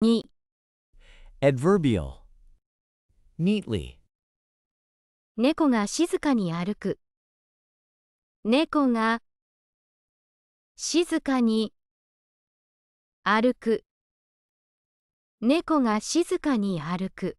2 adverbial neatly 猫が静かに歩く猫が静かに歩く猫が静かに歩く